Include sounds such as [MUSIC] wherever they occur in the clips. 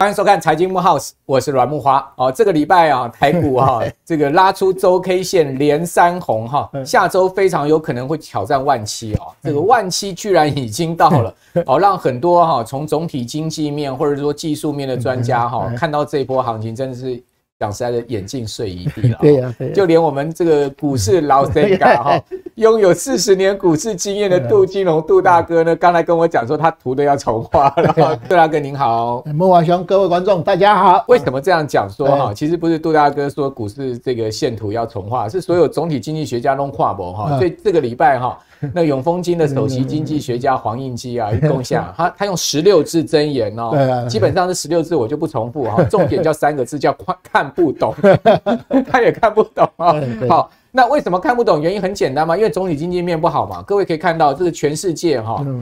欢迎收看《财经木 house》，我是阮木花。哦，这个礼拜啊，[LAUGHS] 台股哈，这个拉出周 K 线连三红哈，下周非常有可能会挑战万七啊。这个万七居然已经到了，好 [LAUGHS] 让很多哈从总体经济面或者说技术面的专家哈，看到这一波行情真的是。讲实在，眼镜碎一地了。[LAUGHS] 对呀，就连我们这个股市老专 [LAUGHS] 家哈，[LAUGHS] 拥有四十年股市经验的杜金龙杜大哥呢，刚才跟我讲说，他涂的要重画了。杜大哥您好，孟华雄，各位观众大家好。为什么这样讲说哈？其实不是杜大哥说股市这个线图要重画，是所有总体经济学家弄画不哈。所以这个礼拜哈。[LAUGHS] 那永丰金的首席经济学家黄应基啊，共下 [LAUGHS] 他他用十六字真言哦，基本上是十六字，我就不重复哈，重点叫三个字叫看看不懂，[LAUGHS] 他也看不懂啊。好，那为什么看不懂？原因很简单嘛，因为总体经济面不好嘛。各位可以看到，这是全世界哈，嗯，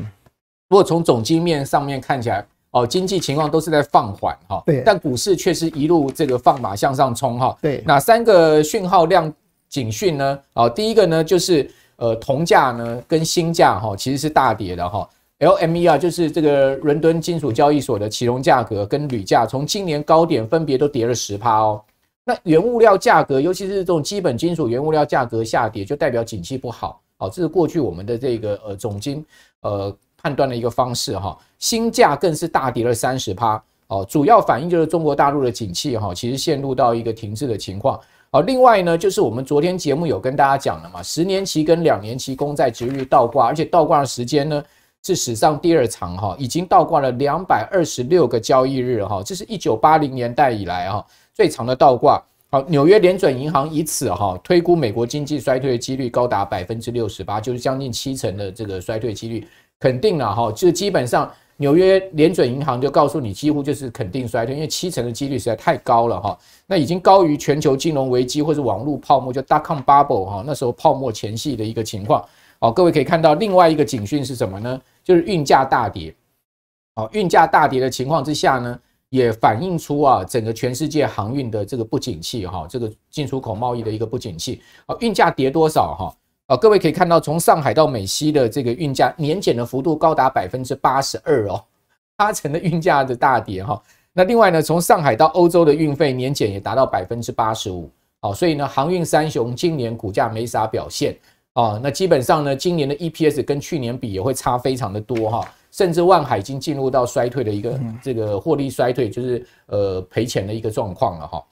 如果从总经面上面看起来哦，经济情况都是在放缓哈，对，但股市却是一路这个放马向上冲哈，对。哪三个讯号量警讯呢？哦，第一个呢就是。呃，铜价呢跟锌价哈，其实是大跌的哈。LME 啊，就是这个伦敦金属交易所的起融价格跟铝价，从今年高点分别都跌了十趴哦。那原物料价格，尤其是这种基本金属原物料价格下跌，就代表景气不好。好，这是过去我们的这个呃总经呃判断的一个方式哈。锌价更是大跌了三十趴哦，主要反映就是中国大陆的景气哈，其实陷入到一个停滞的情况。好，另外呢，就是我们昨天节目有跟大家讲了嘛，十年期跟两年期公债值利率倒挂，而且倒挂的时间呢是史上第二长哈，已经倒挂了两百二十六个交易日哈，这是一九八零年代以来哈最长的倒挂。好，纽约联准银行以此哈推估美国经济衰退的几率高达百分之六十八，就是将近七成的这个衰退几率，肯定了哈，就基本上。纽约联准银行就告诉你，几乎就是肯定衰退，因为七成的几率实在太高了哈。那已经高于全球金融危机或是网络泡沫，就 d o com bubble 哈，那时候泡沫前夕的一个情况。好，各位可以看到另外一个警讯是什么呢？就是运价大跌。好，运价大跌的情况之下呢，也反映出啊，整个全世界航运的这个不景气哈，这个进出口贸易的一个不景气。好，运价跌多少哈？啊，各位可以看到，从上海到美西的这个运价年检的幅度高达百分之八十二哦，八成的运价的大跌哈。那另外呢，从上海到欧洲的运费年检也达到百分之八十五。哦，所以呢，航运三雄今年股价没啥表现啊。那基本上呢，今年的 EPS 跟去年比也会差非常的多哈，甚至万海已经进入到衰退的一个这个获利衰退，就是呃赔钱的一个状况了哈。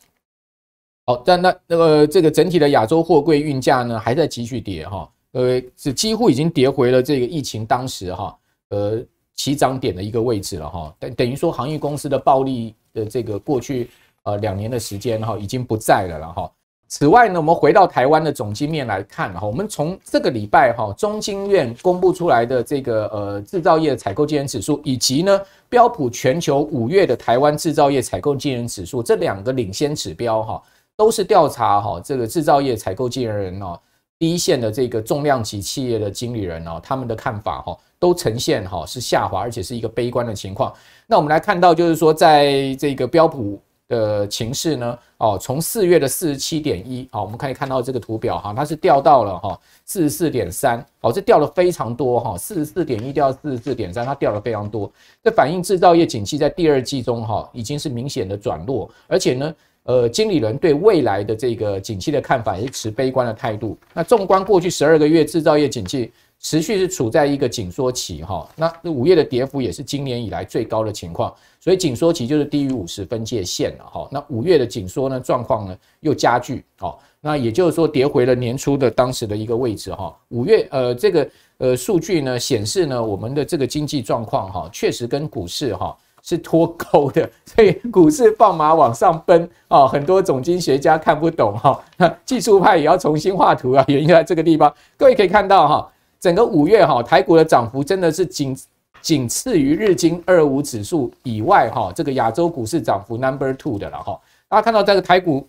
好，但那那个这个整体的亚洲货柜运价呢，还在继续跌哈，呃，是几乎已经跌回了这个疫情当时哈，呃，起涨点的一个位置了哈。等等于说，航运公司的暴利的这个过去呃两年的时间哈，已经不在了了哈。此外呢，我们回到台湾的总经面来看哈，我们从这个礼拜哈，中经院公布出来的这个呃制造业采购经营指数，以及呢标普全球五月的台湾制造业采购经营指数这两个领先指标哈。都是调查哈，这个制造业采购经理人哦，第一线的这个重量级企业的经理人哦，他们的看法哈，都呈现哈是下滑，而且是一个悲观的情况。那我们来看到，就是说在这个标普的情势呢，哦，从四月的四十七点一，好，我们可以看到这个图表哈，它是掉到了哈四十四点三，哦，这掉了非常多哈，四十四点一掉到四十四点三，它掉了非常多，这反映制造业景气在第二季中哈已经是明显的转弱，而且呢。呃，经理人对未来的这个景气的看法也是持悲观的态度。那纵观过去十二个月，制造业景气持续是处在一个紧缩期，哈。那五月的跌幅也是今年以来最高的情况，所以紧缩期就是低于五十分界线了，哈。那五月的紧缩呢状况呢又加剧，哈，那也就是说跌回了年初的当时的一个位置，哈。五月，呃，这个呃数据呢显示呢，我们的这个经济状况哈，确实跟股市哈。是脱钩的，[LAUGHS] 所以股市放马往上奔啊，很多总经学家看不懂哈，那 [LAUGHS] 技术派也要重新画图啊，[LAUGHS] 原因在这个地方。各位可以看到哈，整个五月哈，台股的涨幅真的是仅仅次于日经二五指数以外哈，这个亚洲股市涨幅 number two 的了哈。大家看到这个台股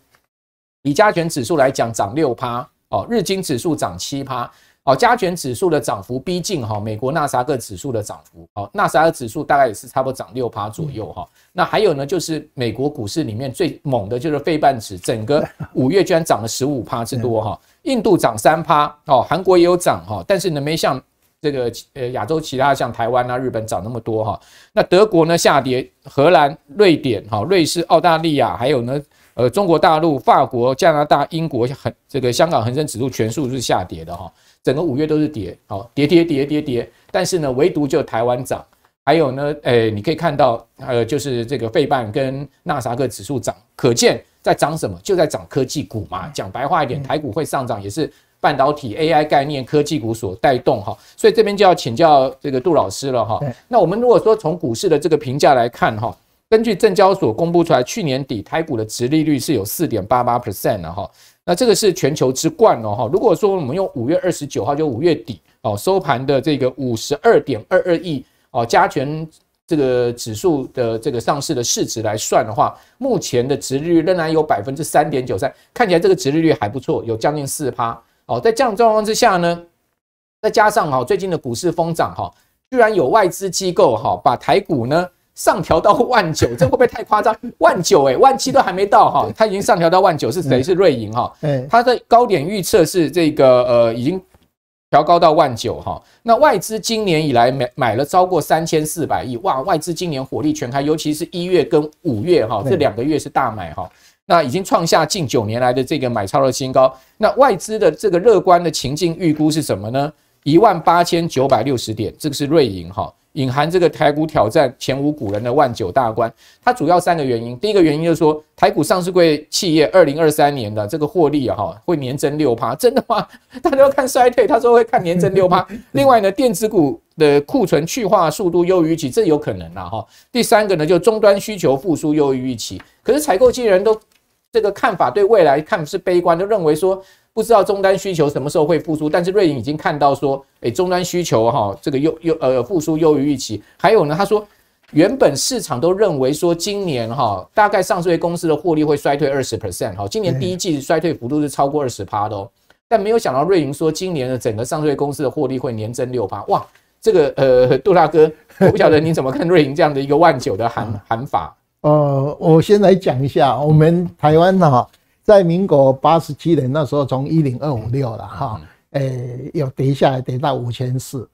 以加权指数来讲涨六趴哦，日经指数涨七趴。好，加权指数的涨幅逼近哈，美国纳沙克指数的涨幅，好，纳萨克指数大概也是差不多涨六趴左右哈。那还有呢，就是美国股市里面最猛的就是费半指，整个五月居然涨了十五趴之多哈。印度涨三趴，哦，韩国也有涨哈，但是呢没像这个呃亚洲其他像台湾啊、日本涨那么多哈。那德国呢下跌，荷兰、瑞典、哈瑞士、澳大利亚还有呢呃中国大陆、法国、加拿大、英国横这个香港恒生指数全数是下跌的哈。整个五月都是跌，好，跌跌跌跌跌，但是呢，唯独就台湾涨，还有呢，诶，你可以看到，呃，就是这个费半跟纳萨克指数涨，可见在涨什么？就在涨科技股嘛。讲白话一点，台股会上涨也是半导体、AI 概念科技股所带动哈。所以这边就要请教这个杜老师了哈。那我们如果说从股市的这个评价来看哈，根据证交所公布出来，去年底台股的殖利率是有四点八八 percent 的哈。那这个是全球之冠哦，哈！如果说我们用五月二十九号，就五月底哦收盘的这个五十二点二二亿哦加权这个指数的这个上市的市值来算的话，目前的值率仍然有百分之三点九三，看起来这个值率率还不错，有将近四趴哦。在这样状况之下呢，再加上哈最近的股市疯涨哈，居然有外资机构哈把台股呢。上调到万九，这会不会太夸张？万九哎，万七都还没到哈，它已经上调到万九，是谁？是瑞银哈。它的高点预测是这个呃，已经调高到万九哈。那外资今年以来买买了超过三千四百亿哇，外资今年火力全开，尤其是一月跟五月哈，这两个月是大买哈。那已经创下近九年来的这个买超的新高。那外资的这个乐观的情境预估是什么呢？一万八千九百六十点，这个是瑞银哈。隐含这个台股挑战前无古人的万九大关，它主要三个原因。第一个原因就是说，台股上市柜企业二零二三年的这个获利哈，会年增六趴，真的吗？[LAUGHS] 大家都看衰退，他说会看年增六趴。另外呢，电子股的库存去化速度优于预期，这有可能啦哈。第三个呢，就终端需求复苏优于预期。可是采购界人都这个看法，对未来看是悲观，都认为说。不知道终端需求什么时候会复苏，但是瑞银已经看到说，哎，终端需求哈，这个优优呃复苏优于预期。还有呢，他说原本市场都认为说今年哈，大概上市公司的获利会衰退二十 percent，哈，今年第一季衰退幅度是超过二十趴的，哦。但没有想到瑞银说今年的整个上市公司的获利会年增六趴，哇，这个呃杜大哥，我不晓得你怎么看瑞银这样的一个万九的喊喊法。呃，我先来讲一下我们台湾哈。在民国八十七年那时候，从一零二五六了哈，诶，有跌下来跌到五千四，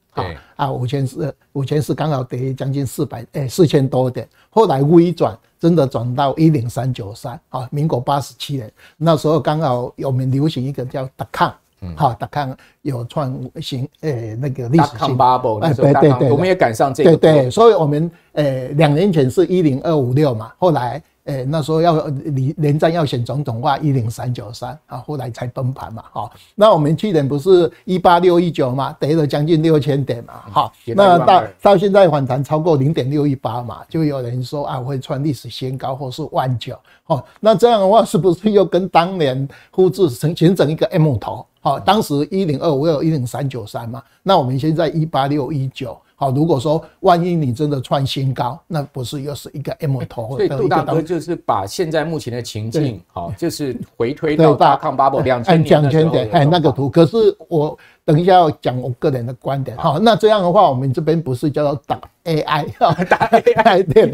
啊，五千四，五千四刚好跌将近四百，诶，四千多点。后来微转，真的转到一零三九三啊。民国八十七年那时候刚好我们流行一个叫德康，嗯，哈，达康有创新，诶，那个历史性 bubble，对对对，我们也赶上这个，对对，所以我们诶两年前是一零二五六嘛，后来。哎，那时候要联连战要选总统话，一零三九三啊，后来才崩盘嘛。好，那我们去年不是一八六一九嘛，跌了将近六千点嘛。好，那到到现在反弹超过零点六一八嘛，就有人说啊，会创历史新高或是万九。哦，那这样的话是不是又跟当年复制成形成一个 M 头？好，当时一零二五二一零三九三嘛，那我们现在一八六一九。好，如果说万一你真的创新高，那不是又是一个 M 头？所以杜大哥就是把现在目前的情境，好，就是回推到大抗 bubble 两千点，哎，那个图，可是我。等一下要讲我个人的观点，好，那这样的话，我们这边不是叫做打 AI 啊，[LAUGHS] 打 AI 对不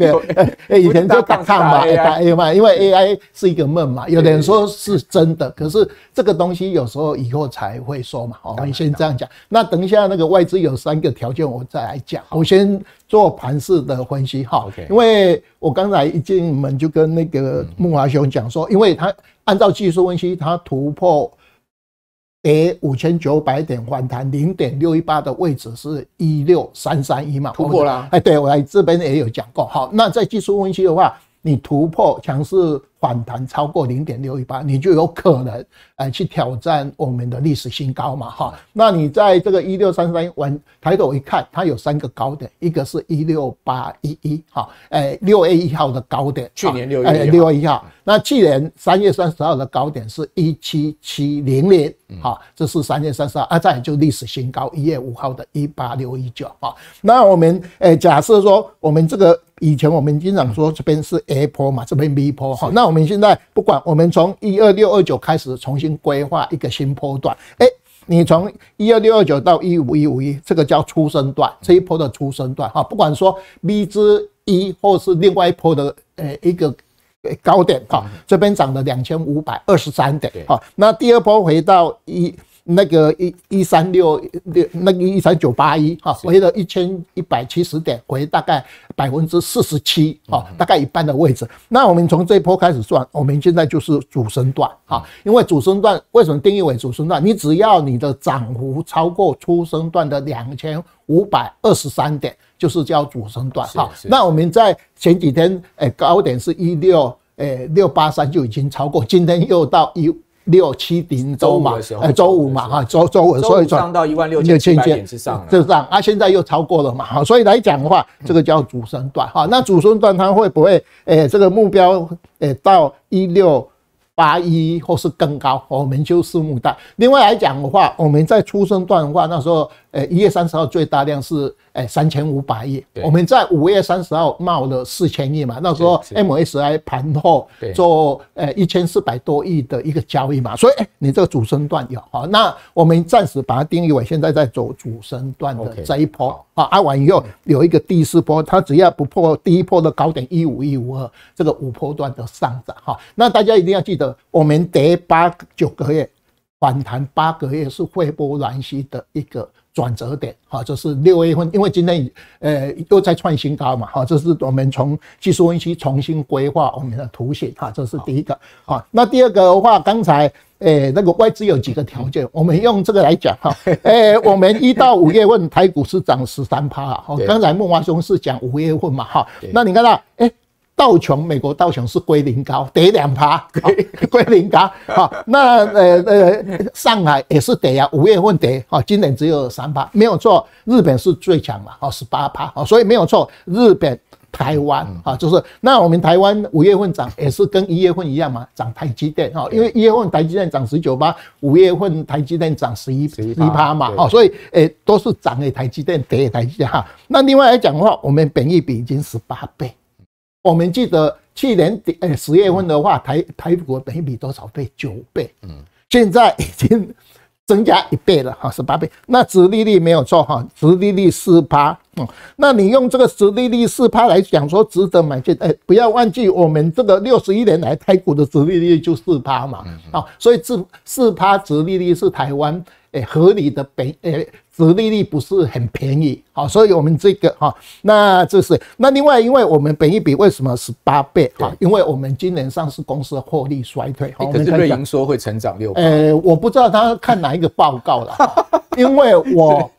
对？[LAUGHS] 以前就打抗嘛，打 A i 嘛，因为 AI 是一个梦嘛，有的人说是真的，可是这个东西有时候以后才会说嘛，好，先这样讲。那等一下那个外资有三个条件，我再来讲。我先做盘式的分析，好，因为我刚才一进门就跟那个木华兄讲说，因为他按照技术分析，他突破。跌五千九百点反弹零点六一八的位置是一六三三一嘛？突破了？哎，对我来这边也有讲过。好，那在技术分析的话，你突破强势。反弹超过零点六一八，你就有可能，哎，去挑战我们的历史新高嘛，哈。那你在这个一六三三，我抬头一看，它有三个高点，一个是一六八一一，哈，哎，六月一号的高点，去年六月一号，那去年三月三十号的高点是一七七零零，哈，这是三月三十号啊，再就历史新高，一月五号的一八六一九，哈。那我们，哎，假设说我们这个以前我们经常说这边是 A 波嘛，这边 B 波，哈，那。我们现在不管，我们从一二六二九开始重新规划一个新波段。哎，你从一二六二九到一五一五一，这个叫初生段，这一波的初生段哈。不管说 V 之一，或是另外一波的呃一个高点哈，这边涨了两千五百二十三点。好，那第二波回到一。那个一一三六六，那个一三九八一哈，回了一千一百七十点，回大概百分之四十七哈，大概一半的位置。那我们从这一波开始算，我们现在就是主升段哈，因为主升段为什么定义为主升段？你只要你的涨幅超过初升段的两千五百二十三点，就是叫主升段哈。那我们在前几天诶高点是一六诶六八三就已经超过，今天又到一。六七零周嘛，哎，周五嘛，哈，周周五，所以涨到一万六千一千点之上，就这样。啊，现在又超过了嘛，哈，所以来讲的话，这个叫主升段，哈，那主升段它会不会，哎，这个目标，哎，到一六。八一或是更高，我们就拭目待。另外来讲的话，我们在出升段的话，那时候，呃，一月三十号最大量是，呃，三千五百亿。我们在五月三十号冒了四千亿嘛，那时候 MSI 盘后做，呃，一千四百多亿的一个交易嘛。所以，哎，你这个主升段有好，那我们暂时把它定义为现在在走主升段的这一波啊。啊完以后有一个第四波，它只要不破第一波的高点一五一五二这个五波段的上涨哈，那大家一定要记得。我们得八九个月反弹，八个月是汇波转息的一个转折点，哈，这是六月份，因为今天呃又在创新高嘛，哈，这是我们从技术分析重新规划我们的图形，哈，这是第一个，哈。那第二个的话，刚才诶那个外资有几个条件，我们用这个来讲，哈，诶，我们一到五月份台股是涨十三趴，哈，刚才孟华兄是讲五月份嘛，哈，那你看到，哎。道琼，美国道琼是归零高，跌两趴，[LAUGHS] 归零高那呃呃，上海也是跌啊，五月份跌啊，今年只有三趴，没有错。日本是最强嘛，啊，十八趴啊，所以没有错。日本、台湾啊，就是那我们台湾五月份涨也是跟一月份一样嘛，涨台积电啊，因为一月份台积电涨十九趴，五月份台积电涨十一十一趴嘛，啊，所以诶都是涨了台积电，跌了台积电哈。那另外来讲的话，我们本益比已经十八倍。我们记得去年底，哎，十月份的话，台台股每比多少倍？九倍。嗯，现在已经增加一倍了，哈，十八倍。那殖利率没有错，哈，殖利率四趴。嗯，那你用这个殖利率四趴来讲说值得买进，哎，不要忘记我们这个六十一年来台股的殖利率就四趴嘛。嗯。啊，所以四四趴殖利率是台湾。哎，合理的本哎，折利率不是很便宜，好，所以我们这个哈，那这是那另外，因为我们本一比为什么十八倍哈？因为我们今年上市公司获利衰退。可是瑞银说会成长六倍。呃，我不知道他看哪一个报告了，[LAUGHS] 因为我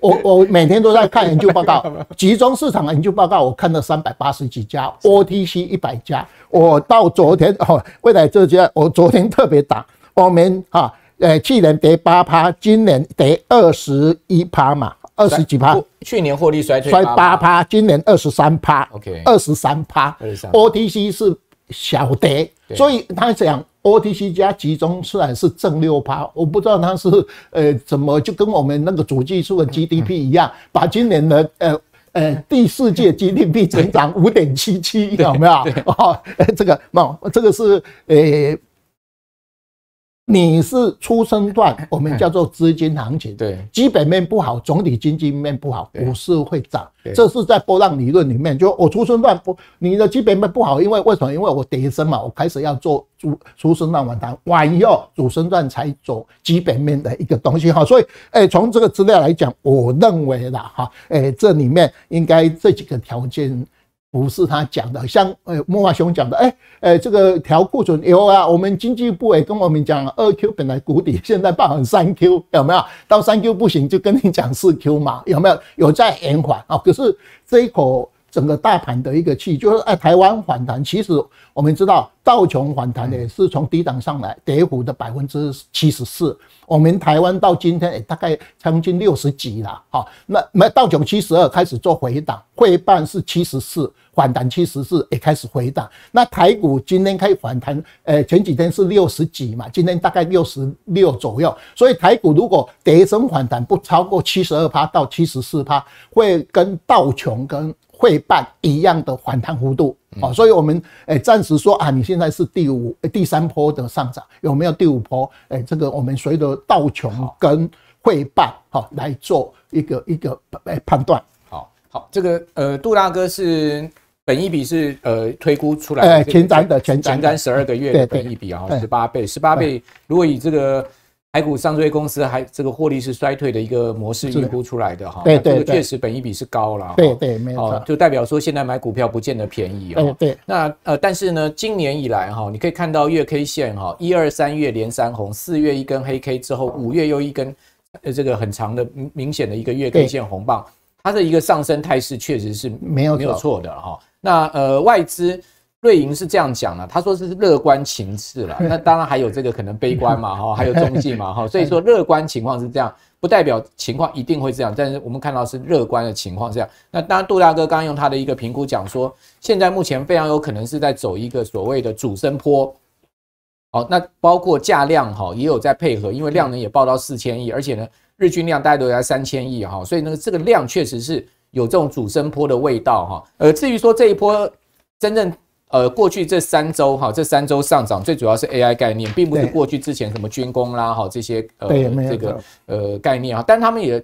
我我每天都在看研究报告，[LAUGHS] 集中市场研究报告我看了三百八十几家，OTC 一百家，我到昨天哦，未来这家，我昨天特别打，我们哈。呃，去年跌八趴，今年跌二十一趴嘛，二十几趴。去年获利衰退衰八趴，今年二十三趴。OK，二十三趴。O T C 是小跌，所以他讲 O T C 加集中虽然是正六趴，我不知道他是呃怎么就跟我们那个主技术的 G D P 一样，把今年的呃呃第四届 G D P 增长五点七七，有没有？哦，这个冇，这个是诶。你是出生段，我们叫做资金行情，对，基本面不好，总体经济面不好，股市会涨，这是在波浪理论里面，就我出生段不，你的基本面不好，因为为什么？因为我跌升嘛，我开始要做主出生段反弹，然后主升段才走基本面的一个东西哈，所以，哎，从这个资料来讲，我认为啦哈，哎，这里面应该这几个条件。不是他讲的，像呃莫华雄讲的，哎，哎这个调库存后啊，我们经济部也跟我们讲，二 Q 本来谷底，现在办到三 Q，有没有到三 Q 不行，就跟你讲四 Q 嘛，有没有有在延缓啊？可是这一口。整个大盘的一个气就是哎，台湾反弹。其实我们知道道琼反弹也是从低档上来，跌幅的百分之七十四。我们台湾到今天大概将近六十几了，哈，那没道琼七十二开始做回档，汇办是七十四，反弹七十四也开始回档。那台股今天开始反弹，呃，前几天是六十几嘛，今天大概六十六左右。所以台股如果跌升反弹不超过七十二趴到七十四趴，会跟道琼跟会办一样的反弹幅度啊，所以我们诶暂时说啊，你现在是第五第三波的上涨，有没有第五波？诶，这个我们随着道琼跟会办哈来做一个一个诶判断。好，好，这个呃杜大哥是本一笔是呃推估出来，前瞻的前瞻十二个月的本一笔啊，十八倍，十八倍如果以这个。海股上追公司还这个获利是衰退的一个模式预估出来的哈，对对确实本益比是高了，对对，没错，就代表说现在买股票不见得便宜哦。对，那呃，但是呢，今年以来哈，你可以看到月 K 线哈，一二三月连三红，四月一根黑 K 之后，五月又一根，呃，这个很长的明显的一个月 K 线红棒，它的一个上升态势确实是没有没有错的哈。那呃，外资。瑞银是这样讲的，他说是乐观情势了，[LAUGHS] 那当然还有这个可能悲观嘛，哈，还有中性嘛，哈，所以说乐观情况是这样，不代表情况一定会这样，但是我们看到是乐观的情况下，那当然杜大哥刚刚用他的一个评估讲说，现在目前非常有可能是在走一个所谓的主升坡，好，那包括价量哈也有在配合，因为量能也报到四千亿，而且呢日均量大概都在三千亿哈，所以呢这个量确实是有这种主升坡的味道哈，呃，至于说这一波真正。呃，过去这三周哈，这三周上涨最主要是 AI 概念，并不是过去之前什么军工啦哈这些呃这个呃概念啊，但他们也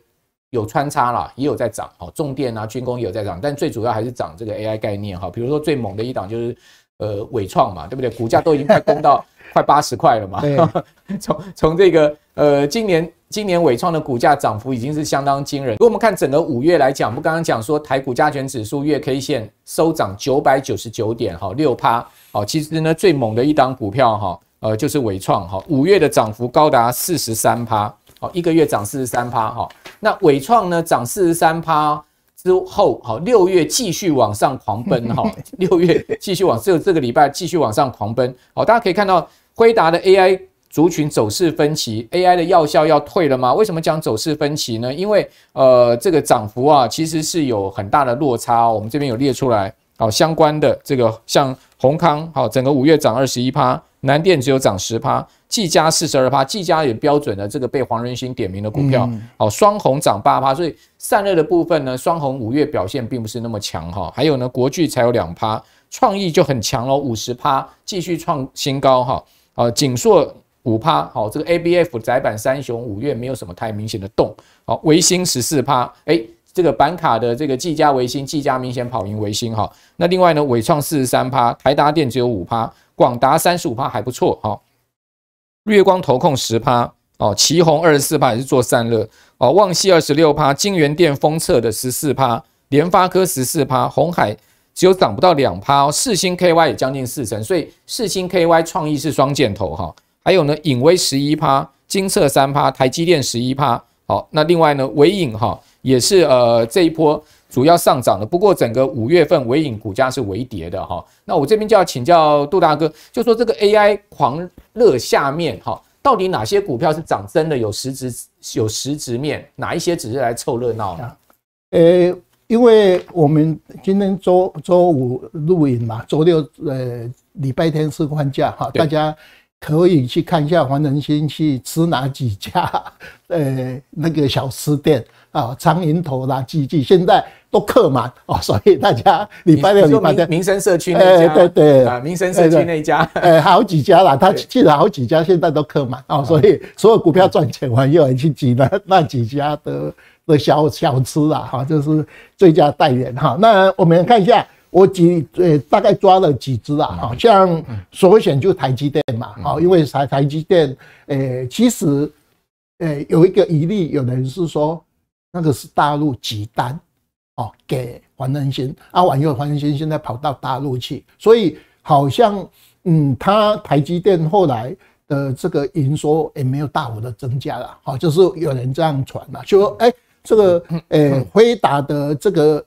有穿插啦，也有在涨哈，重电啊军工也有在涨，但最主要还是涨这个 AI 概念哈，比如说最猛的一档就是。呃，伟创嘛，对不对？股价都已经快攻到快八十块了嘛。[LAUGHS] 从从这个呃，今年今年伟创的股价涨幅已经是相当惊人。如果我们看整个五月来讲，我们刚刚讲说台股加权指数月 K 线收涨九百九十九点，哈，六趴，好，其实呢最猛的一档股票哈，呃，就是伟创哈，五月的涨幅高达四十三趴，好，一个月涨四十三趴，哈，那伟创呢涨四十三趴。之后好，六月继续往上狂奔哈，[LAUGHS] 六月继续往这这个礼拜继续往上狂奔。好，大家可以看到辉达的 AI 族群走势分歧，AI 的药效要退了吗？为什么讲走势分歧呢？因为呃，这个涨幅啊，其实是有很大的落差。我们这边有列出来。好，相关的这个像宏康，好，整个五月涨二十一趴，南电只有涨十趴，技嘉四十二趴，技嘉也标准的这个被黄仁心点名的股票，好，双红涨八趴，所以散热的部分呢，双红五月表现并不是那么强哈，还有呢，国巨才有两趴，创意就很强喽，五十趴继续创新高哈，呃，锦硕五趴，好，这个 ABF 窄板三雄五月没有什么太明显的动，好，维新十四趴，哎。这个板卡的这个技嘉维新，技嘉明显跑赢维新哈。那另外呢，伟创四十三趴，台达电只有五趴，广达三十五趴还不错哈。月光投控十趴哦，旗宏二十四趴也是做散热哦，旺系二十六趴，金元电封测的十四趴，联发科十四趴，红海只有涨不到两趴哦。四星 KY 也将近四成，所以四星 KY 创意是双箭头哈。还有呢，影威十一趴，金测三趴，台积电十一趴。好，那另外呢，伟影哈。也是呃这一波主要上涨的，不过整个五月份尾影股价是微跌的哈。那我这边就要请教杜大哥，就说这个 AI 狂热下面哈，到底哪些股票是涨真的有实质有实质面，哪一些只是来凑热闹？呃，因为我们今天周周五录影嘛，周六呃礼拜天是放假哈，大家。可以去看一下黄仁勋去吃哪几家，[LAUGHS] 呃，那个小吃店啊，苍蝇头啦、几家现在都客满哦，所以大家礼拜六礼拜天民生社区那家，对对啊，民生社区那家，哎，好几家啦，他去了好几家，现在都客满哦，所以所有股票赚钱，我又要去挤那那几家的的小小吃啊，哈，就是最佳代言哈，那我们看一下。我几呃大概抓了几只啊，好像首选就台积电嘛，好，因为台台积电，诶，其实，诶，有一个疑虑，有人是说那个是大陆集单，哦，给黄仁勋，啊，婉又黄仁勋现在跑到大陆去，所以好像，嗯，他台积电后来的这个营收也没有大幅的增加了，好，就是有人这样传了，就说，哎，这个，诶，辉达的这个。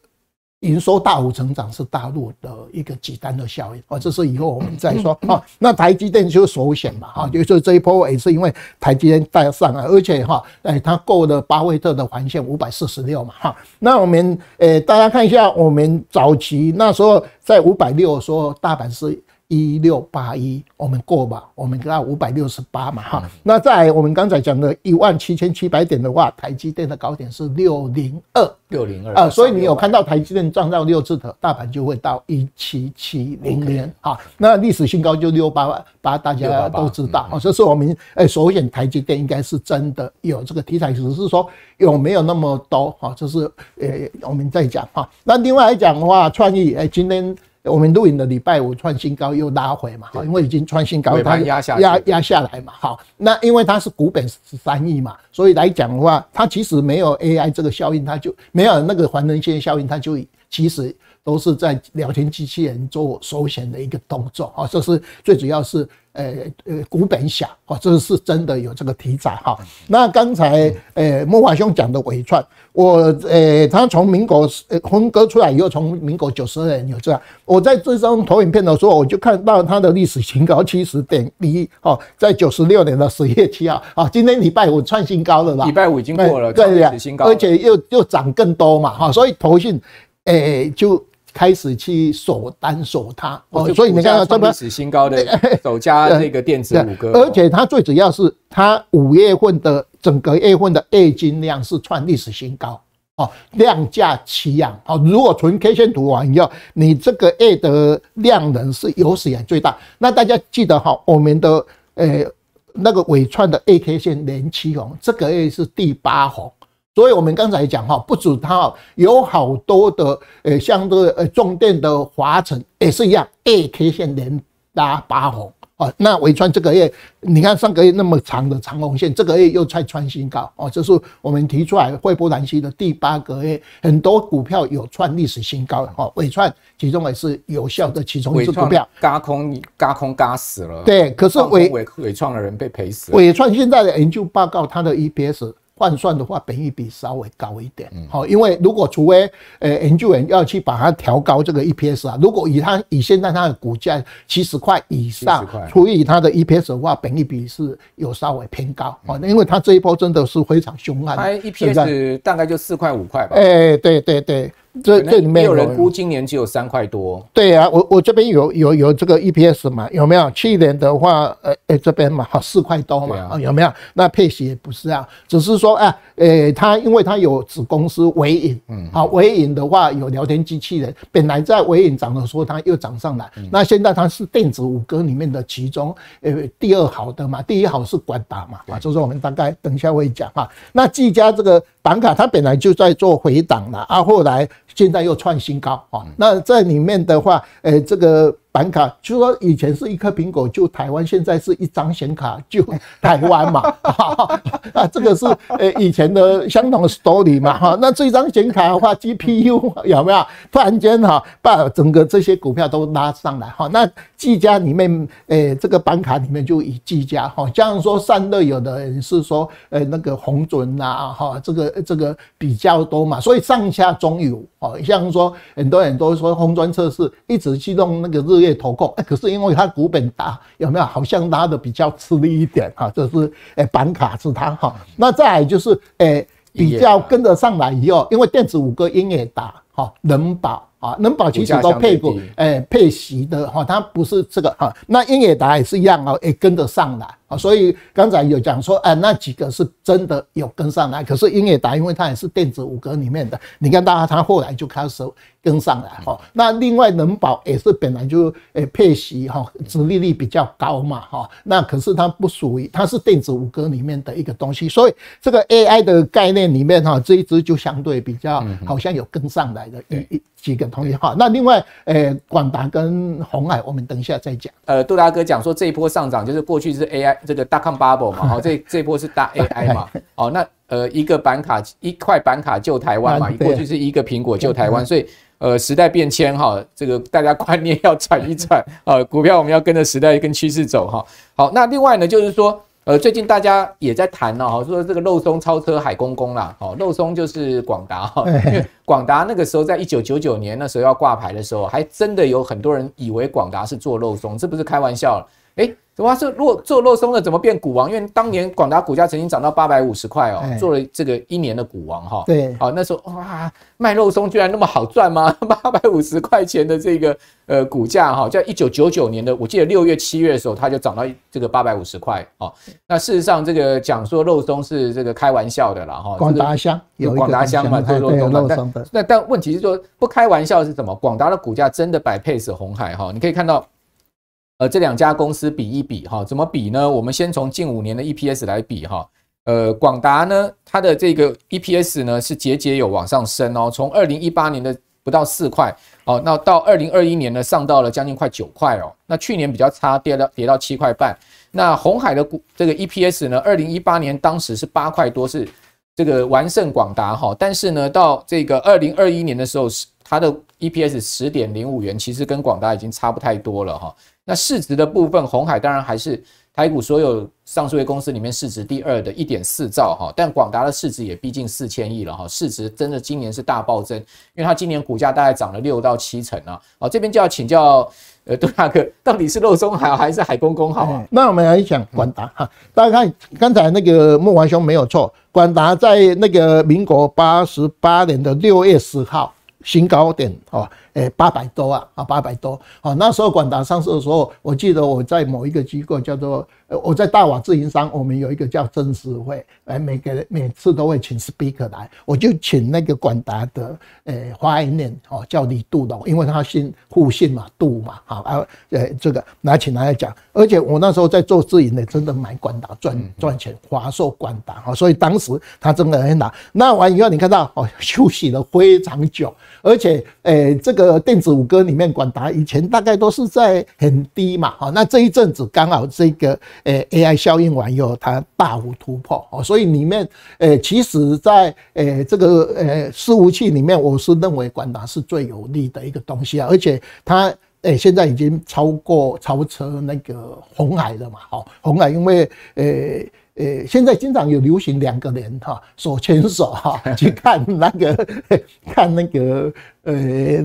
营收大幅成长是大陆的一个极端的效应，啊，这是以后我们再说。啊。那台积电就首选嘛，哈，就是这一波也是因为台积电带上来，而且哈，哎，它过了巴菲特的环线五百四十六嘛，哈，那我们，哎，大家看一下，我们早期那时候在五百六的候，大阪市。一六八一，我们过吧，我们加五百六十八嘛，哈。那在我们刚才讲的一万七千七百点的话，台积电的高点是六零二，六零二啊。所以你有看到台积电撞到六字头，大盘就会到一七七零年哈。那历史新高就六八八，大家都知道啊。这是我们诶首选台积电，应该是真的有这个题材，只是说有没有那么多哈，这是诶我们再讲哈。那另外来讲的话，创意诶今天。我们录影的礼拜五创新高又拉回嘛，因为已经创新高，它压下压压下来嘛。好，那因为它是股本十三亿嘛，所以来讲的话，它其实没有 AI 这个效应，它就没有那个环能线效应，它就其实。都是在聊天机器人做首选的一个动作啊，这是最主要是，呃呃，股本小啊，这是真的有这个题材哈。那刚才呃莫华兄讲的尾串，我呃他从民国分割出来以后，从民国九十二年有这样，我在这张投影片的时候，我就看到他的历史新高七十点一，哦，在九十六年的十月七号啊，今天礼拜五创新高了吧？礼拜五已经过了，对对对，而且又又涨更多嘛哈，所以投信呃就。开始去锁单锁它哦，所以你看到创历史新高的首家那个电子五哥，而且它最主要是它五月份的整个月份的 A 金量是创历史新高哦，量价齐扬哦。如果纯 K 线图以后，你这个 A 的量能是有史以来最大。那大家记得哈，我们的呃那个尾串的 A K 线连期红，这个 A 是第八红。所以，我们刚才讲哈，不止它有好多的，呃，像这个呃，重电的华晨也是一样，二 K 线连拉八红啊。那伟川这个月，你看上个月那么长的长红线，这个月又再创新高哦，这是我们提出来惠波兰溪的第八个月，很多股票有创历史新高了哈。伟其中也是有效的其中一只股票，嘎空嘎空嘎死了。对，可是伟伟伟创的人被赔死了。伟创现在的研究报告，它的 EPS。换算的话，本益比稍微高一点，好，因为如果除非呃研究员要去把它调高这个 E P S 啊，如果以它以现在它的股价七十块以上除以它的 E P S 的话，本益比是有稍微偏高啊，因为它这一波真的是非常凶悍，E P S 是大概就四块五块吧，哎，对对对。这这里面有人估今年只有三块多，对啊，我我这边有有有这个 EPS 嘛，有没有？去年的话，呃呃，这边嘛，好四块多嘛，啊有没有？那佩奇也不是啊，只是说哎，呃，它因为它有子公司微影，嗯，好，微影的话有聊天机器人，本来在微影涨的时候它又涨上来，那现在它是电子五哥里面的其中呃第二好的嘛，第一好是管达嘛，啊，就是我们大概等一下会讲啊，那技嘉这个板卡它本来就在做回档了，啊后来。现在又创新高啊！那在里面的话，呃，这个。板卡就说以前是一颗苹果，就台湾现在是一张显卡就台湾嘛，[LAUGHS] 啊，这个是呃以前的相同的 story 嘛哈。那这张显卡的话，GPU 有没有突然间哈把整个这些股票都拉上来哈？那技嘉里面诶这个板卡里面就以技嘉哈，像说散热有的人是说呃那个红准呐哈，这个这个比较多嘛，所以上下中游哦，像说很多人都说红砖测试一直去弄那个日。也投过，哎，可是因为它股本大，有没有好像拉的比较吃力一点哈？这是哎板卡是它哈，那再就是哎比较跟得上来以后，因为电子五个音也大。能保啊，能保其实都配股，哎，配息的哈，它不是这个哈。那英业达也是一样哦，也跟得上来啊。所以刚才有讲说，哎，那几个是真的有跟上来。可是英业达，因为它也是电子五格里面的，你看家它后来就开始跟上来哈。那另外能保也是本来就哎配息哈，殖利率比较高嘛哈。那可是它不属于，它是电子五格里面的一个东西，所以这个 AI 的概念里面哈，这一支就相对比较好像有跟上来。一一几个同意哈，那另外，呃，广达跟红海，我们等一下再讲。呃，杜大哥讲说这一波上涨就是过去是 AI 这个大康 bubble 嘛，好，[LAUGHS] 这这波是大 AI 嘛，[LAUGHS] 哦，那呃一个板卡一块板卡救台湾嘛，过去是一个苹果救台湾，所以呃时代变迁哈，这个大家观念要转一转啊，[LAUGHS] 股票我们要跟着时代跟趋势走哈。好，那另外呢就是说。呃，最近大家也在谈哦，说这个肉松超车海公公啦，哦，肉松就是广达，因为广达那个时候在一九九九年那时候要挂牌的时候，还真的有很多人以为广达是做肉松，这不是开玩笑。哎，怎么做做做肉松的怎么变股王？因为当年广达股价曾经涨到八百五十块哦，做了这个一年的股王哈。对，好那时候哇，卖肉松居然那么好赚吗？[LAUGHS] 八百五十块钱的这个呃股价哈，在一九九九年的我记得六月七月的时候，它就涨到这个八百五十块哦。那事实上这个讲说肉松是这个开玩笑的啦哈，广达香有广达香嘛，做肉松的。那但问题是说不开玩笑是什么？广达的股价真的百倍红海哈，你可以看到。呃，这两家公司比一比哈，怎么比呢？我们先从近五年的 EPS 来比哈。呃，广达呢，它的这个 EPS 呢是节节有往上升哦，从二零一八年的不到四块哦，那到二零二一年呢上到了将近快九块哦。那去年比较差，跌到跌到七块半。那红海的股这个 EPS 呢，二零一八年当时是八块多，是这个完胜广达哈。但是呢，到这个二零二一年的时候，是它的 EPS 十点零五元，其实跟广达已经差不太多了哈。那市值的部分，红海当然还是台股所有上市公司里面市值第二的，一点四兆哈。但广达的市值也逼近四千亿了哈，市值真的今年是大暴增，因为它今年股价大概涨了六到七成啊。好，这边就要请教呃杜大哥，到底是肉松海还是海公公好啊？那我们来讲广达哈，大家看刚才那个木华兄没有错，广达在那个民国八十八年的六月十号新高点哦。诶，八百多啊，啊，八百多好，那时候广达上市的时候，我记得我在某一个机构叫做，我在大瓦自营商，我们有一个叫董事会，哎，每个每次都会请 speaker 来，我就请那个广达的诶，言念哦，叫李杜龙，因为他姓互姓嘛，杜嘛，好啊，诶，这个拿请来来讲，而且我那时候在做自营的，真的买广达赚赚钱，华硕广达啊，所以当时他真的很难，那完以后你看到哦，休息了非常久，而且诶，这个。呃，电子五哥里面，广达以前大概都是在很低嘛，哈，那这一阵子刚好这个呃 AI 效应完以后，它大幅突破，哦，所以里面呃，其实在呃这个呃服器里面，我是认为广达是最有利的一个东西啊，而且它诶现在已经超过超车那个红海了嘛，哈，红海因为呃呃现在经常有流行两个人哈，手牵手哈 [LAUGHS] 去看那个看那个。呃，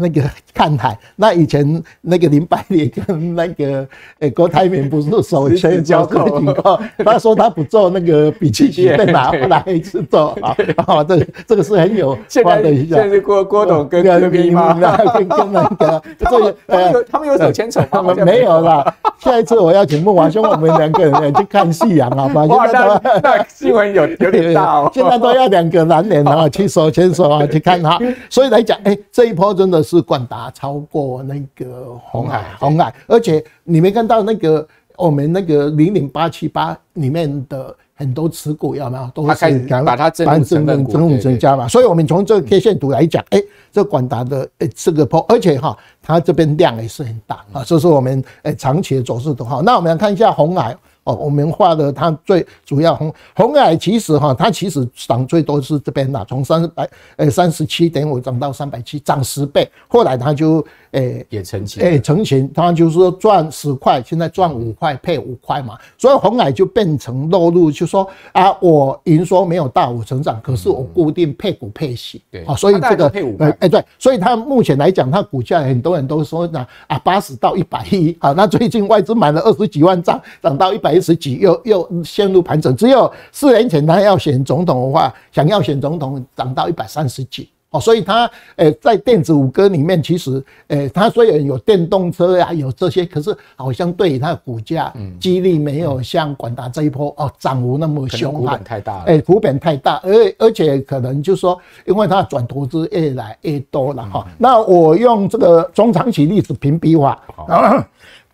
那个看海，那以前那个林百里跟那个呃郭台铭不是手牵手警过，[LAUGHS] 他说他不做那个比基尼，再拿回来一次做啊，好，[LAUGHS] 这这个是很有花的一下。现在郭郭董跟林妈跟跟那个做，呃，[LAUGHS] 他们有手牵手吗？没有啦，下一次我要请木华兄我们两个人去看夕阳，好吧？哇，那都新闻有有点大哦。现在都要两个男人啊去手牵手啊去看他。所以来讲，哎，这。这一波真的是冠达超过那个红海，红海，而且你没看到那个我们那个零零八七八里面的很多持股，有没有？他开始把它增增增增加嘛？所以，我们从这个 K 线图来讲，哎，这冠达的哎这个波，而且哈，它这边量也是很大啊，这是我们哎长期的走势的好。那我们来看一下红海。哦，我们画的它最主要红红矮，其实哈，它其实涨最多是这边的，从三百呃三十七点五涨到三百七，涨十倍。后来它就诶也成型，诶成型，它就是赚十块，现在赚五块，配五块嘛。所以红矮就变成落入，就说啊，我营收没有大，我成长，可是我固定配股配息。对，所以这个配五哎、诶对，所以它目前来讲，它股价很多人都说呢啊，八十到一百一，好，那最近外资买了二十几万张，涨到一百。十几又又陷入盘整。只有四年前他要选总统的话，想要选总统涨到一百三十几哦，所以他诶在电子五哥里面，其实诶，他虽然有电动车呀，有这些，可是好像对它的股价激励没有像广达这一波哦涨幅那么凶悍，太大了。哎，股本太大，而而且可能就是说，因为它转投资越来越多了哈。那我用这个中长期历史评比法，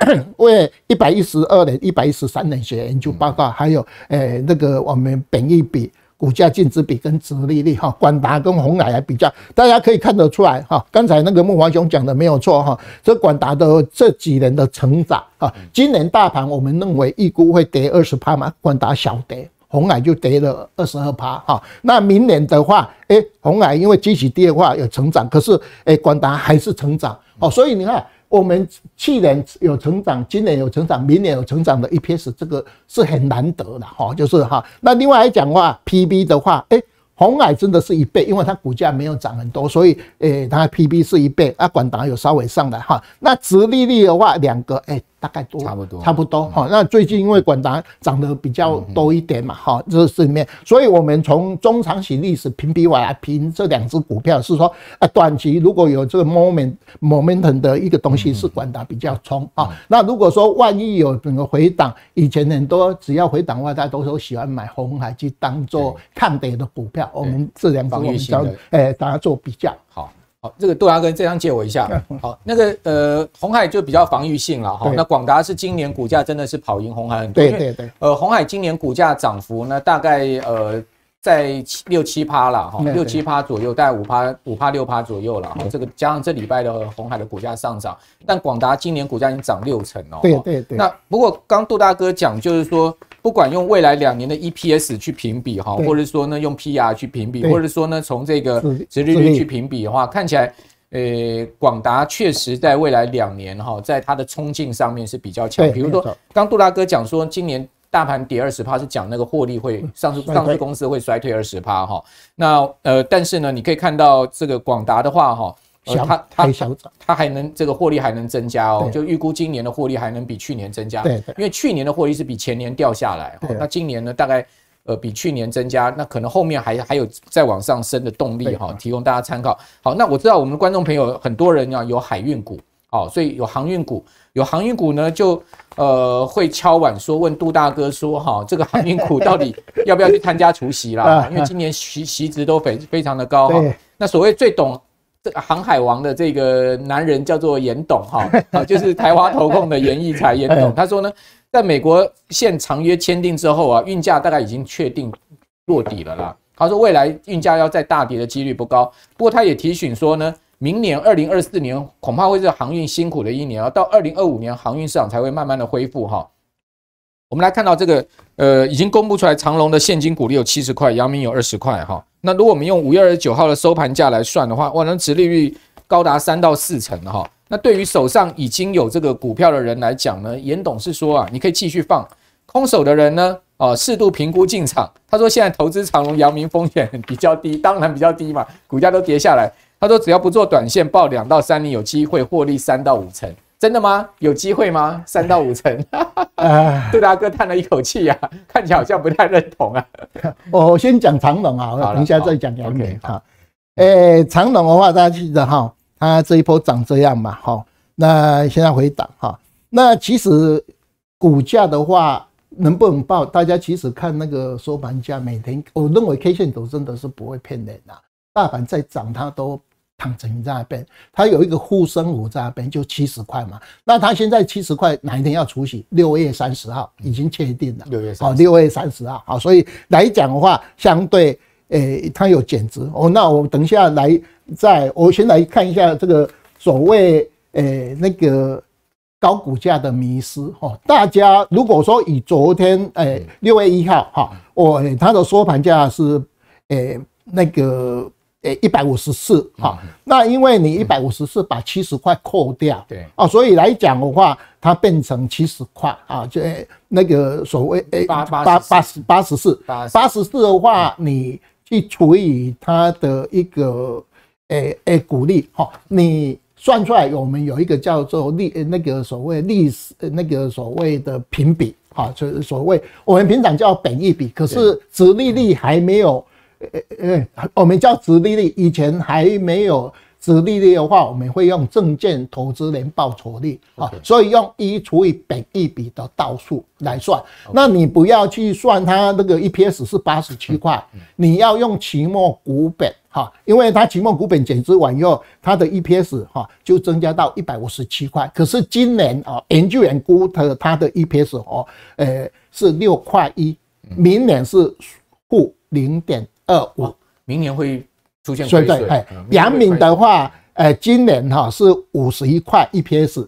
[COUGHS] 为一百一十二人、一百一十三人写研究报告，还有诶那个我们本益比、股价净值比跟折利率哈，广达跟红海来比较，大家可以看得出来哈。刚才那个木华兄讲的没有错哈，这广达的这几年的成长哈，今年大盘我们认为预估会跌二十趴嘛，广达小跌，红海就跌了二十二趴哈。那明年的话，哎，红海因为经济变化有成长，可是哎广达还是成长哦，所以你看。我们去年有成长，今年有成长，明年有成长的 EPS，这个是很难得的哈，就是哈。那另外还讲话 PB 的话，哎，红海真的是一倍，因为它股价没有涨很多，所以诶，它 PB 是一倍。那管党有稍微上来哈，那直利率的话，两个哎。大概多差不多差不多哈，那最近因为管达涨得比较多一点嘛，哈，这市里面，所以我们从中长期历史评比我来，评这两只股票是说，啊，短期如果有这个 moment momentum 的一个东西，是管达比较冲啊。那如果说万一有整个回档，以前很多只要回档的话，大家都说喜欢买红海去当做抗跌的股票。我们这两只我们找，哎，大家做比较好。好，这个杜大哥，这张借我一下。好，那个呃，红海就比较防御性了哈。那广达是今年股价真的是跑赢红海很多。对对对。呃，红海今年股价涨幅呢，大概呃在七六七趴了哈，六七趴左右，大概五趴、五趴六趴左右了。哈。这个加上这礼拜的红海的股价上涨，但广达今年股价已经涨六成哦。对对对。那不过刚杜大哥讲，就是说。不管用未来两年的 EPS 去评比哈，或者说呢用 PR 去评比，或者说呢从这个殖利率去评比的话，看起来，呃，广达确实在未来两年哈，在它的冲劲上面是比较强。比如说刚杜大哥讲说，今年大盘跌二十趴，是讲那个获利会上市上市公司会衰退二十趴哈。那呃，但是呢，你可以看到这个广达的话哈。它它它还能这个获利还能增加哦，就预估今年的获利还能比去年增加，对，因为去年的获利是比前年掉下来，那今年呢大概呃比去年增加，那可能后面还还有再往上升的动力哈，提供大家参考。好，那我知道我们的观众朋友很多人啊有海运股，好，所以有航运股，有航运股呢就呃会敲碗说问杜大哥说哈，这个航运股到底要不要去参加除夕啦？因为今年席席值都非非常的高哈，那所谓最懂。这个航海王的这个男人叫做严董哈，[LAUGHS] 啊，就是台湾投控的严义才严董，[LAUGHS] 他说呢，在美国线长约签订之后啊，运价大概已经确定落底了啦。他说未来运价要再大跌的几率不高，不过他也提醒说呢，明年二零二四年恐怕会是航运辛苦的一年啊，到二零二五年航运市场才会慢慢的恢复哈。我们来看到这个，呃，已经公布出来，长隆的现金股利有七十块，阳明有二十块，哈。那如果我们用五月二十九号的收盘价来算的话，哇，能殖利率高达三到四成，哈。那对于手上已经有这个股票的人来讲呢，严董事说啊，你可以继续放空手的人呢，啊，适度评估进场。他说现在投资长隆、阳明风险比较低，[LAUGHS] 当然比较低嘛，股价都跌下来。他说只要不做短线，报两到三年，有机会获利三到五成。真的吗？有机会吗？三到五成，杜大哥叹了一口气啊，看起来好像不太认同啊。[LAUGHS] 我先讲长龙啊，等一下再讲两点。哈。诶，长龙的话，大家记得哈，它这一波涨这样嘛，哈，那现在回档哈，那其实股价的话能不能爆，大家其实看那个收盘价，每天，我认为 K 线图真的是不会骗人呐，大盘在涨它都。躺着，在那边，他有一个护身符在那边，就七十块嘛。那他现在七十块，哪一天要出席？六月三十号已经确定了。六月三啊，六月三十号好，所以来讲的话，相对诶，他有减值哦。那我等一下来再，我先来看一下这个所谓诶那个高股价的迷失哈。大家如果说以昨天诶六月一号哈，哦，他的收盘价是诶那个。诶，一百五十四哈，那因为你一百五十四把七十块扣掉，对哦，所以来讲的话，它变成七十块啊，就那个所谓诶八八八十八十四，八十四的话，你去除以它的一个诶诶股利哈，你算出来我们有一个叫做利那个所谓历史那个所谓的平比哈，就所谓我们平常叫本益比，可是殖利率还没有。诶，我们叫直利率。以前还没有直利率的话，我们会用证券投资年报酬率啊，所以用一除以本一笔的倒数来算。那你不要去算它那个 EPS 是八十七块，你要用期末股本哈，因为它期末股本减值完以后，它的 EPS 哈就增加到一百五十七块。可是今年啊，研究员估它它的 EPS 哦，呃是六块一，明年是负零点。二五，明年会出现亏损。哎，阳明的话，呃，今年哈是五十一块 EPS，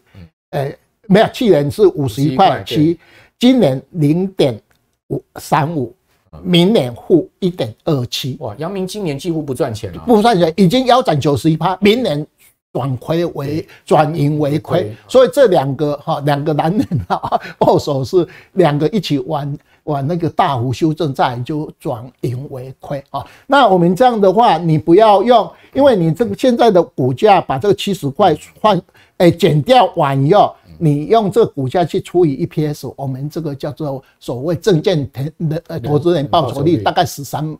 呃，没有去年是五十一块七，今年零点五三五，明年负一点二七。哇，阳明今年几乎不赚钱了，不赚钱已经腰斩九十一趴，明年转亏为转盈为亏，所以这两个哈两个男人哈，握手是两个一起玩。哇，那个大幅修正，再就转盈为亏啊！那我们这样的话，你不要用，因为你这个现在的股价，把这个七十块换，哎，减掉以后，你用这个股价去除以 EPS，我们这个叫做所谓证券投的呃投资人报酬率，大概十三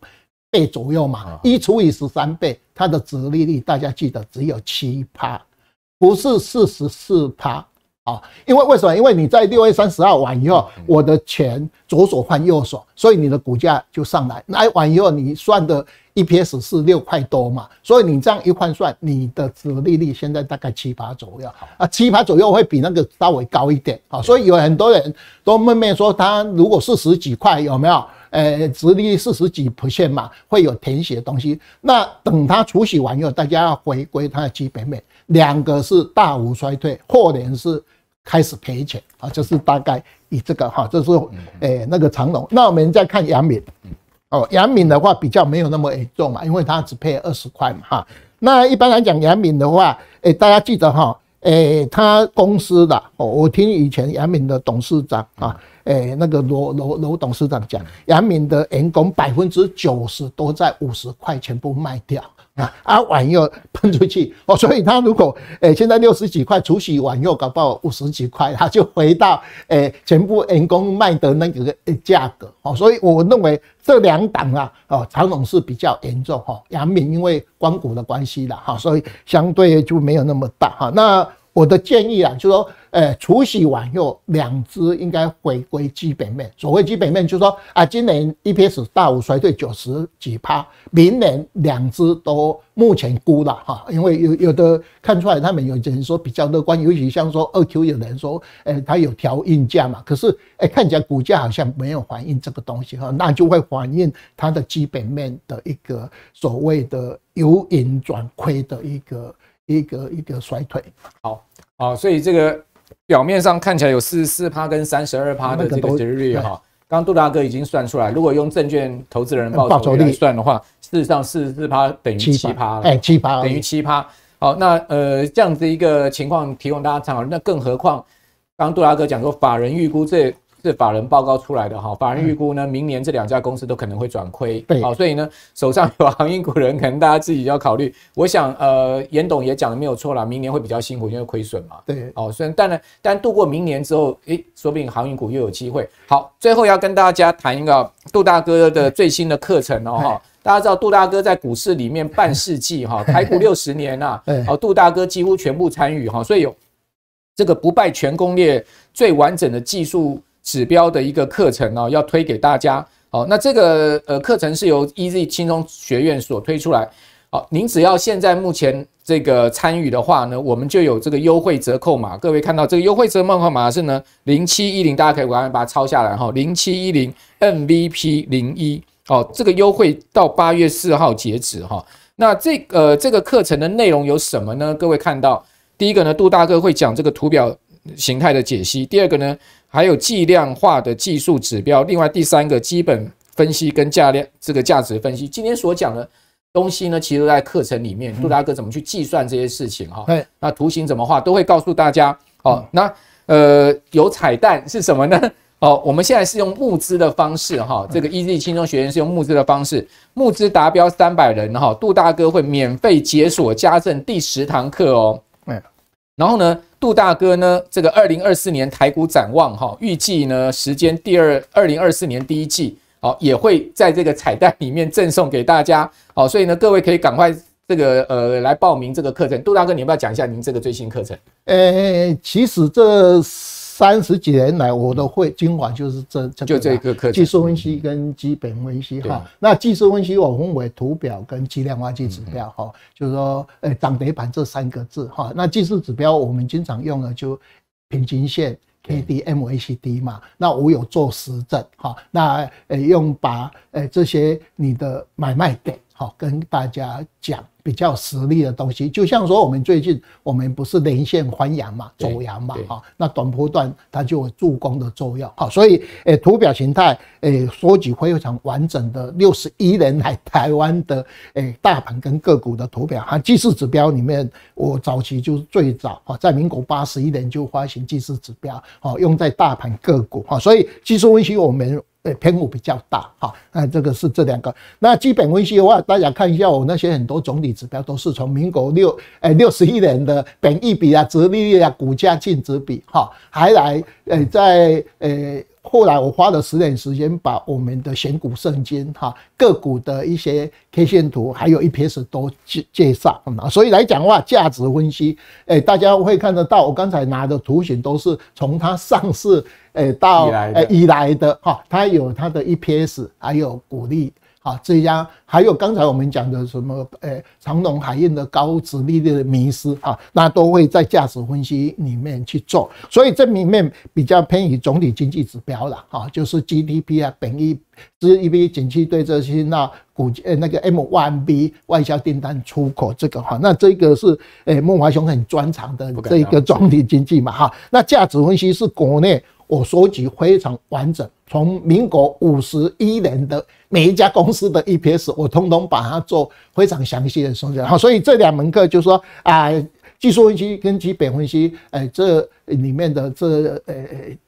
倍左右嘛。一除以十三倍，它的折利率大家记得只有七趴，不是四十四趴啊，因为为什么？因为你在六月三十号晚以后，我的钱左手换右手，所以你的股价就上来。那晚以后你算的 EPS 是六块多嘛？所以你这样一换算，你的折利率现在大概七八左右。啊，七八左右会比那个稍微高一点。啊，所以有很多人都闷闷说，他如果四十几块，有没有？呃，直利率四十几 percent 嘛，会有填写东西。那等它除息完以后，大家要回归它的基本面。两个是大无衰退，或者是。开始赔钱啊，就是大概以这个哈，就是诶那个长隆。那我们再看杨敏哦，杨敏的话比较没有那么严重嘛，因为他只赔二十块嘛哈。那一般来讲，杨敏的话，诶大家记得哈，诶他公司的，我听以前杨敏的董事长啊，诶那个罗罗罗董事长讲，杨敏的员工百分之九十都在五十块全部卖掉。[LAUGHS] 啊，啊碗又喷出去哦，所以他如果诶现在六十几块，除洗碗又搞到五十几块，他就回到诶全部人工卖的那个价格哦，所以我认为这两档啊哦长虹是比较严重哈，阳明因为光谷的关系了哈，所以相对就没有那么大哈那。我的建议啊，就说，呃，除夕晚后，两支应该回归基本面。所谓基本面，就说啊，今年 EPS 大幅衰退九十几趴，明年两支都目前估了哈，因为有有的看出来，他们有人说比较乐观，尤其像说二 Q 有人说，呃，它有调硬价嘛，可是，哎，看起来股价好像没有反映这个东西哈，那就会反映它的基本面的一个所谓的由盈转亏的一个。一个一个衰退，好，好，所以这个表面上看起来有四十四趴跟三十二趴的这个日率哈，刚杜大哥已经算出来，如果用证券投资人报酬率算的话，事实上四十四趴等于七趴，哎，七趴等于七趴，好，那呃这样子一个情况提供大家参考，那更何况刚杜大哥讲说法人预估这。是法人报告出来的哈，法人预估呢，明年这两家公司都可能会转亏，好，所以呢，手上有航运股人，可能大家自己要考虑。我想，呃，严董也讲的没有错啦，明年会比较辛苦，因为亏损嘛。对，哦，虽然，当然，但度过明年之后，诶，说不定航运股又有机会。好，最后要跟大家谈一个杜大哥的最新的课程哦，哈，大家知道杜大哥在股市里面半世纪哈，台股六十年啊，哦，杜大哥几乎全部参与哈，所以有这个不败全攻略最完整的技术。指标的一个课程呢，要推给大家哦。那这个呃课程是由 EZ 轻松学院所推出来，好，您只要现在目前这个参与的话呢，我们就有这个优惠折扣码。各位看到这个优惠折扣码码是呢零七一零，大家可以赶快把它抄下来哈，零七一零 MVP 零一。好，这个优惠到八月四号截止哈。那这呃这个课程的内容有什么呢？各位看到第一个呢，杜大哥会讲这个图表形态的解析，第二个呢？还有计量化的技术指标，另外第三个基本分析跟价量这个价值分析，今天所讲的东西呢，其实在课程里面，杜大哥怎么去计算这些事情哈，那图形怎么画都会告诉大家哦。那呃有彩蛋是什么呢？哦，我们现在是用募资的方式哈，这个易智轻松学院是用募资的方式，募资达标三百人哈，杜大哥会免费解锁家政第十堂课哦。然后呢，杜大哥呢，这个二零二四年台股展望哈，预计呢时间第二二零二四年第一季，哦也会在这个彩蛋里面赠送给大家，哦，所以呢各位可以赶快这个呃来报名这个课程。杜大哥，你要不要讲一下您这个最新课程？诶，其实这。三十几年来，我的会今晚就是这，就这一个技术分析跟基本分析哈。那技术分析我分为图表跟计量化计指标哈，就是说，呃，涨跌板这三个字哈。那技术指标我们经常用的就平均线、K D M A C D 嘛。那我有做实证哈。那呃，用把呃这些你的买卖点。好，跟大家讲比较实力的东西，就像说我们最近我们不是连线翻阳嘛，走阳嘛，哈，那短波段它就有助攻的作用，好，所以诶图表形态诶说几非常完整的六十一年来台湾的诶大盘跟个股的图表，哈，技术指标里面，我早期就是最早哈，在民国八十一年就发行技术指标，好用在大盘个股哈，所以技术分析我们。呃偏股比较大哈，哎，这个是这两个。那基本分析的话，大家看一下我那些很多总体指标，都是从民国六诶六十一年的本益比啊、殖利率啊、股价净值比哈，还来诶在诶。后来我花了十点时间把我们的选股圣经哈个股的一些 K 线图还有 EPS 都介介绍啊，所以来讲的话，价值分析，哎，大家会看得到，我刚才拿的图形都是从它上市，哎到哎以来的哈，它有它的 EPS 还有股利。啊，这家还有刚才我们讲的什么，诶，长隆海运的高值利率的迷失啊，那都会在价值分析里面去做。所以这里面比较偏于总体经济指标了，哈，就是 GDP 啊，本一 GDP、景气对这些那股那个 M one B 外销订单出口这个哈，那这个是诶孟华雄很专长的这个总体经济嘛，哈，那价值分析是国内。我收集非常完整，从民国五十一年的每一家公司的 EPS，我统统把它做非常详细的收集。好，所以这两门课就说啊。技术分析跟基本分析，哎，这里面的这呃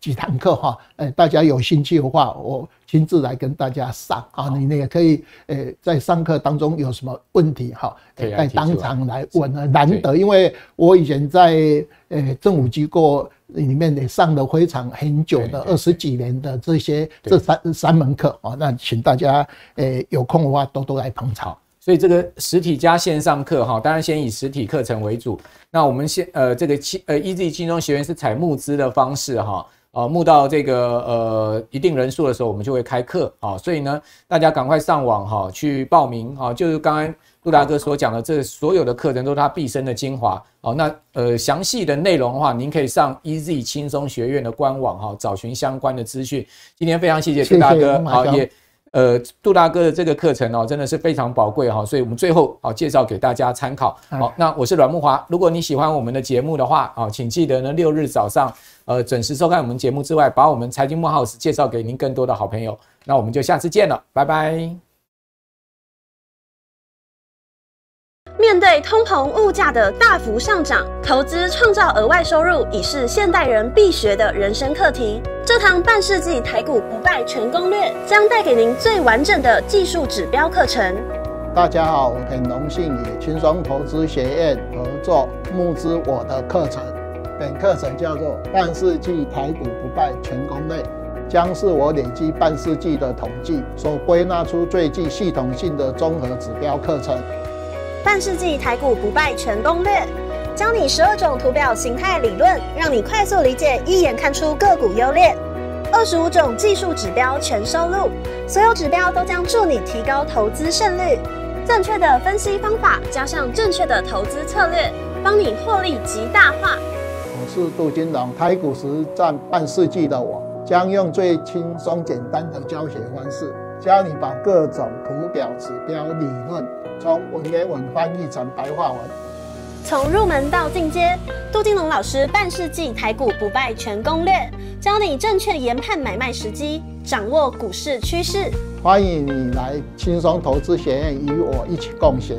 几堂课哈，哎，大家有兴趣的话，我亲自来跟大家上啊。你你也可以，哎，在上课当中有什么问题哈，哎，在当场来问啊。难得，因为我以前在呃政府机构里面也上了非常很久的二十几年的这些这三三门课啊，那请大家哎有空的话多多来捧场。所以这个实体加线上课哈，当然先以实体课程为主。那我们先呃，这个青呃，EZ 轻松学院是采募资的方式哈，啊募到这个呃一定人数的时候，我们就会开课啊。所以呢，大家赶快上网哈去报名啊。就是刚刚陆大哥所讲的，这所有的课程都是他毕生的精华啊。那呃，详细的内容的话，您可以上 EZ 轻松学院的官网哈，找寻相关的资讯。今天非常谢谢陆大哥啊，也。呃，杜大哥的这个课程哦，真的是非常宝贵哈，所以我们最后好介绍给大家参考。好，那我是阮木华，如果你喜欢我们的节目的话，好，请记得呢六日早上，呃，准时收看我们节目之外，把我们财经木 house 介绍给您更多的好朋友。那我们就下次见了，拜拜。面对通膨、物价的大幅上涨，投资创造额外收入已是现代人必学的人生课题。这堂半世纪台股不败全攻略将带给您最完整的技术指标课程。大家好，我很荣幸与轻松投资学院合作，募资我的课程。本课程叫做半世纪台股不败全攻略，将是我累积半世纪的统计所归纳出最具系统性的综合指标课程。半世纪台股不败全攻略，教你十二种图表形态理论，让你快速理解，一眼看出个股优劣。二十五种技术指标全收录，所有指标都将助你提高投资胜率。正确的分析方法加上正确的投资策略，帮你获利极大化。我是杜金龙，台股实战半世纪的我，将用最轻松简单的教学方式。教你把各种图表、指标理论从文言文翻译成白话文，从入门到进阶，杜金龙老师半世纪台股不败全攻略，教你正确研判买卖时机，掌握股市趋势。欢迎你来轻松投资学院，与我一起共学。